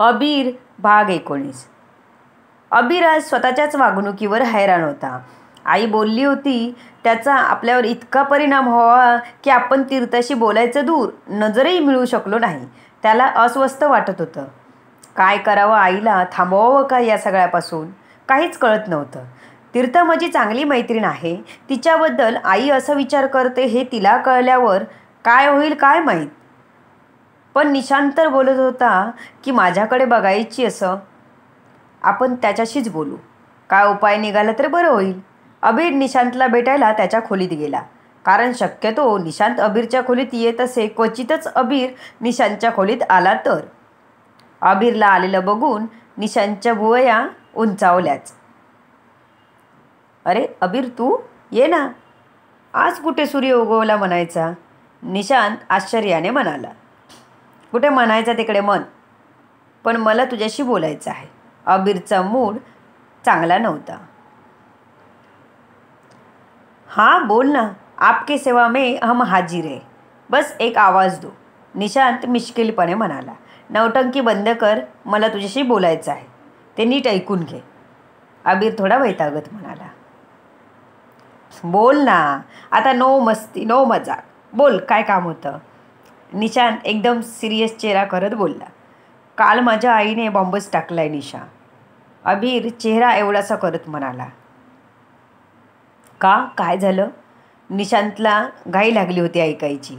अबीर भाग एकोणीस अबीर आज स्वतःच्याच वागणुकीवर हैराण होता आई बोलली होती त्याचा आपल्यावर इतका परिणाम व्हावा की आपण तीर्थाशी बोलायचं दूर नजरही मिळू शकलो नाही त्याला अस्वस्थ वाटत होतं काय करावं आईला थांबवावं का या सगळ्यापासून काहीच कळत नव्हतं तीर्थ माझी चांगली मैत्रीण आहे तिच्याबद्दल आई असा विचार करते हे तिला कळल्यावर काय होईल काय माहीत पण निशांत तर बोलत होता की माझ्याकडे बघायची असं आपण त्याच्याशीच बोलू काय उपाय निघाला तर बरं होईल अबीर निशांतला भेटायला त्याच्या खोलीत गेला कारण शक्यतो निशांत अबीरच्या खोलीत येत असे क्वचितच अबीर निशांतच्या खोलीत आला तर अबीरला आलेलं बघून निशांतच्या भुवया उंचावल्याच अरे अबीर तू ये ना आज कुठे सूर्य उगवला म्हणायचा निशांत आश्चर्याने म्हणाला कुठे म्हणायचं तिकडे मन पण मला तुझ्याशी बोलायचं आहे अबीरचा मूड चांगला नव्हता हां बोल ना आपके सेवा में हम हाजीर आहे बस एक आवाज दो निशांत मिश्किलपणे म्हणाला नवटंकी बंद कर मला तुझ्याशी बोलायचं आहे ते नीट ऐकून घे अबीर थोडा वैतागत म्हणाला बोल ना आता नो मस्ती नो मजाक बोल काय काम होतं निशान एकदम सिरियस चेहरा करत बोलला काल माझ्या आईने बॉम्बच टाकला आहे निशा अभिर चेहरा एवढासा करत म्हणाला का काय झालं निशांतला घाई लागली होती ऐकायची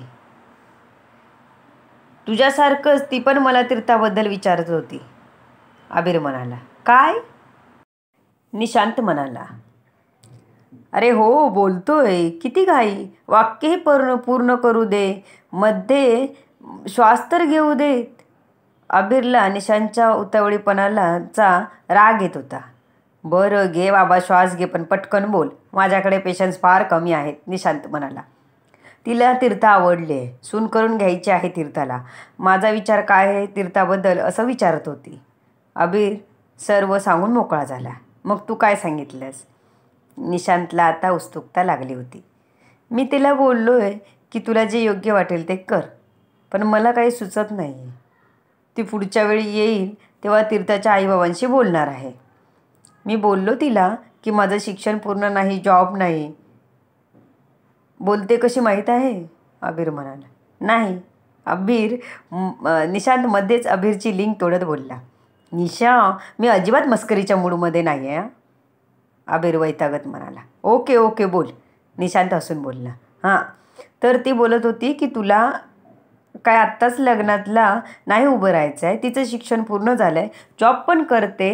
तुझ्यासारखंच ती पण मला तीर्थाबद्दल विचारत होती आबीर म्हणाला काय निशांत म्हणाला अरे हो बोलतोय किती घाई वाक्यही पूर्ण पूर्ण करू दे मध्ये श्वास तर घेऊ दे आबीरला निशांच्या उतावळीपणालाचा राग येत होता बरं घे बाबा श्वास घे पण पटकन बोल माझ्याकडे पेशन्स फार कमी आहेत निशांत म्हणाला तिला तीर्थ आवडले सून करून घ्यायची आहे तीर्थाला माझा विचार काय आहे तीर्थाबद्दल असं विचारत होती अबीर सर्व सांगून मोकळा झाला मग तू काय सांगितलंस निशांतला आता उत्सुकता लागली होती मी तिला बोललो आहे की तुला जे योग्य वाटेल ते कर पण मला काही सुचत नाही आहे ती पुढच्या वेळी येईल तेव्हा तीर्थाच्या आईबाबांशी बोलणार आहे मी बोललो तिला की माझं शिक्षण पूर्ण नाही जॉब नाही बोलते कशी माहीत आहे अबीर म्हणाला नाही अबीर निशांत मध्येच अबीरची लिंक तोडत बोलला निशा मी अजिबात मस्करीच्या मूडमध्ये नाही आहे आबीर वैतागत म्हणाला ओके ओके बोल निशांत हसून बोलला हां तर ती बोलत होती की तुला काय आत्ताच लग्नातला नाही उभं राहायचं आहे तिचं शिक्षण पूर्ण झालं आहे जॉब पण करते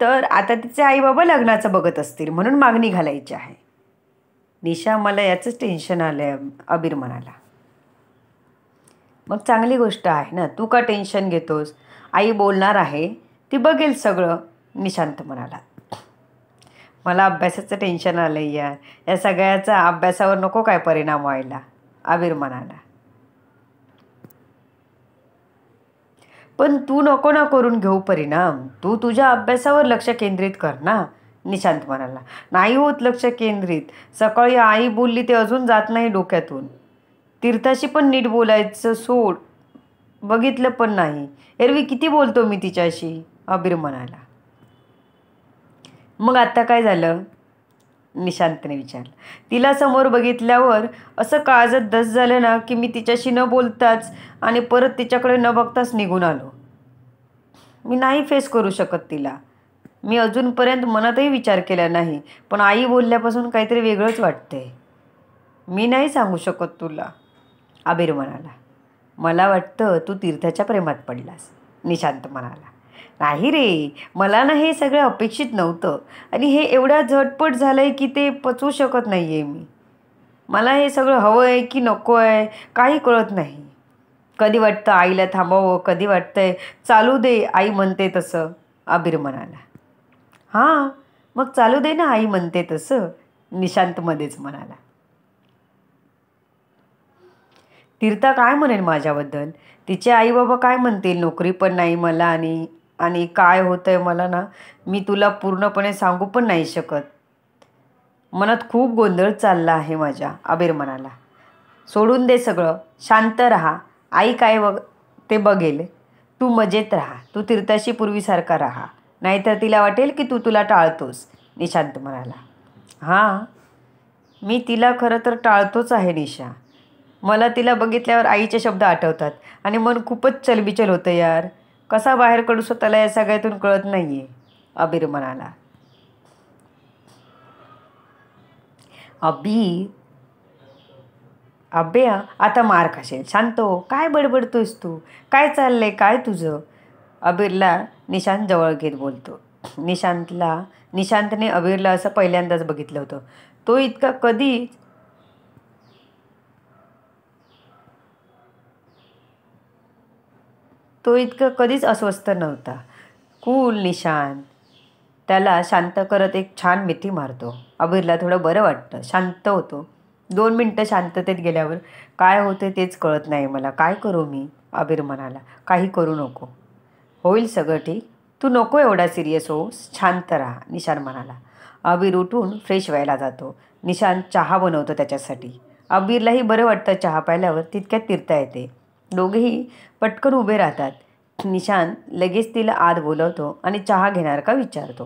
तर आता तिचे आई बाबा लग्नाचं बघत असतील म्हणून मागणी घालायची आहे निशा मला याचंच टेन्शन आलं आहे अबीर म्हणाला मग चांगली गोष्ट आहे ना तू का टेन्शन घेतोस आई बोलणार आहे ती बघेल सगळं निशांत म्हणाला मला अभ्यासाचं टेन्शन आलं आहे यार या सगळ्याचा अभ्यासावर नको काय परिणाम व्हायला आबीर म्हणाला पण तू नको ना करून घेऊ परिणाम तू तुझ्या अभ्यासावर लक्ष केंद्रित कर ना निशांत म्हणाला नाही होत लक्ष केंद्रित सकाळी आई बोलली ते अजून जात नाही डोक्यातून तीर्थाशी पण नीट बोलायचं सोड बघितलं पण नाही एरवी किती बोलतो मी तिच्याशी अबीर म्हणाला मग आत्ता काय झालं निशांतने विचारलं तिला समोर बघितल्यावर असं काळजात दस झालं ना की मी तिच्याशी न बोलताच आणि परत तिच्याकडे न बघताच निघून आलो मी नाही फेस करू शकत तिला मी अजूनपर्यंत मनातही विचार केला नाही पण आई बोलल्यापासून काहीतरी वेगळंच वाटतंय मी नाही सांगू शकत तुला आबीर म्हणाला मला वाटतं तू तीर्थाच्या प्रेमात पडलास निशांत म्हणाला नाही रे मला ना हे सगळं अपेक्षित नव्हतं आणि हे एवढा झटपट झालं आहे की ते पचवू शकत नाही आहे मी मला हे सगळं हवं आहे की नको आहे काही कळत नाही कधी वाटतं आईला थांबावं कधी वाटतंय चालू दे आई म्हणते तसं आबीर म्हणाला हां मग चालू दे ना आई म्हणते तसं निशांतमध्येच म्हणाला तीर्था काय म्हणेल माझ्याबद्दल तिचे आई बाबा काय म्हणतील नोकरी पण नाही मला आणि आणि काय होतं आहे मला ना मी तुला पूर्णपणे सांगू पण नाही शकत मनात खूप गोंधळ चालला आहे माझ्या आबीर मनाला सोडून दे सगळं शांत राहा आई काय बघ ते बघेल तू मजेत राहा तू तीर्थाशी पूर्वीसारखा राहा नाहीतर तिला वाटेल की तू तुला टाळतोस निशांत म्हणाला हां मी तिला खरं तर टाळतोच आहे निशा मला तिला बघितल्यावर आईचे शब्द आठवतात आणि मन खूपच चलबिचल होतं यार कसा बाहेर कडू स्वतःला या सगळ्यातून कळत नाहीये आहे अबीर म्हणाला अबी अबे आता मार खाशील शांतो हो. काय बडबडतोयस तू काय चाललंय काय तुझं अबीरला निशांत जवळ घेत बोलतो निशांतला निशांतने अबीरला असं पहिल्यांदाच बघितलं होतं तो इतका कधीच तो इतकं कधीच अस्वस्थ नव्हता कूल निशान त्याला शांत करत एक छान मिठी मारतो अबीरला थोडं बरं वाटतं शांत होतो दोन मिनटं शांततेत गेल्यावर काय होते तेच कळत नाही मला काय करू मी अबीर म्हणाला काही करू नको होईल सगळं ठीक तू नको एवढा सिरियस हो शांत राहा निशान म्हणाला अबीर उठून फ्रेश व्हायला जातो निशान चहा बनवतो त्याच्यासाठी अबीरलाही बरं वाटतं चहा पाहिल्यावर तितक्यात तिरता येते दोघेही पटकन उभे राहतात निशान लगेच तिला आत बोलवतो आणि चहा घेणार का विचारतो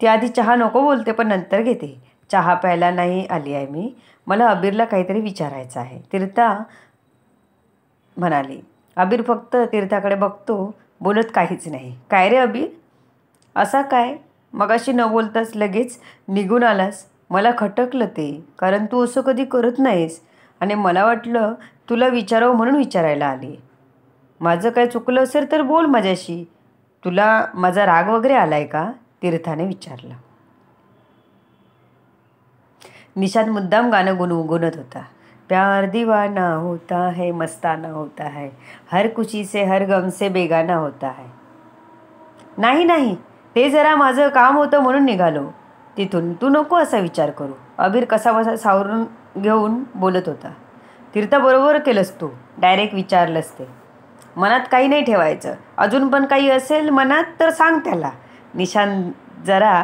ती आधी चहा नको बोलते पण नंतर घेते चहा प्यायला नाही आली आहे मी मला अबीरला काहीतरी विचारायचं आहे तीर्था म्हणाली अबीर फक्त तीर्थाकडे बघतो बोलत काहीच नाही काय रे अबीर असा काय मगाशी न बोलताच लगेच निघून आलास मला खटकलं ते कारण तू असं कधी करत नाहीस आणि मला वाटलं तुला विचारावं म्हणून विचारायला आले माझं काय चुकलं असेल तर बोल माझ्याशी तुला माझा राग वगैरे आला आहे का तीर्थाने विचारलं निशांत मुद्दाम गाणं गुण होता प्यार दीवाना होता है मस्ताना होता है हर खुशी से हर गम से बेगाना होता है नाही नाही ते जरा माझं काम होतं म्हणून निघालो तिथून तू नको असा विचार करू अबीर कसा बसा सावरून घेऊन बोलत होता तीर्थ बरोबर केलंस तू डायरेक्ट विचारलंस ते मनात काही नाही ठेवायचं अजून पण काही असेल मनात तर सांग त्याला निशान जरा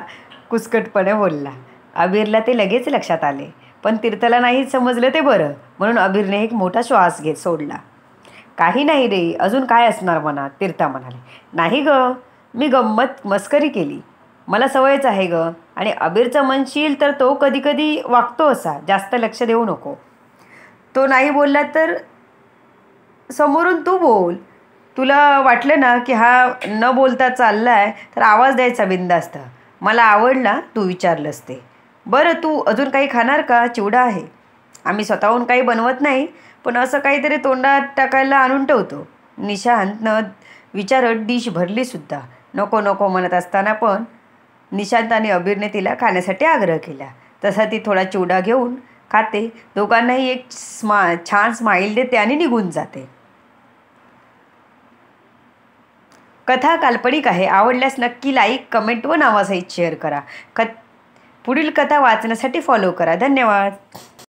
कुसकटपणे बोलला अबीरला ते लगेच लक्षात आले पण तीर्थला नाही समजलं ते बरं म्हणून अबीरने एक मोठा श्वास घेत सोडला काही नाही रे अजून काय असणार मनात तीर्था म्हणाले नाही ग मी गंमत मस्करी केली मला सवयच आहे ग आणि अबीरचं म्हणशील तर तो कधीकधी वागतो असा जास्त लक्ष देऊ नको तो नाही बोलला तर समोरून तू बोल तुला वाटलं ना की हा न बोलता चालला आहे तर आवाज द्यायचा बिंदास्त मला आवडला तू विचारलंस ते बरं तू अजून काही खाणार का चिवडा आहे आम्ही स्वतःहून काही बनवत नाही पण असं काहीतरी तोंडात टाकायला आणून ठेवतो निशांतनं विचारत डिश भरलीसुद्धा नको नको म्हणत असताना पण निशांत आणि अबीरने तिला खाण्यासाठी आग्रह केला तसा ती थोडा चिवडा घेऊन खाते दोघांनाही एक स्मा छान स्माईल देते आणि निघून जाते कथा काल्पनिक आहे आवडल्यास नक्की लाईक कमेंट व नावासहित शेअर करा क पुढील कथा वाचण्यासाठी फॉलो करा धन्यवाद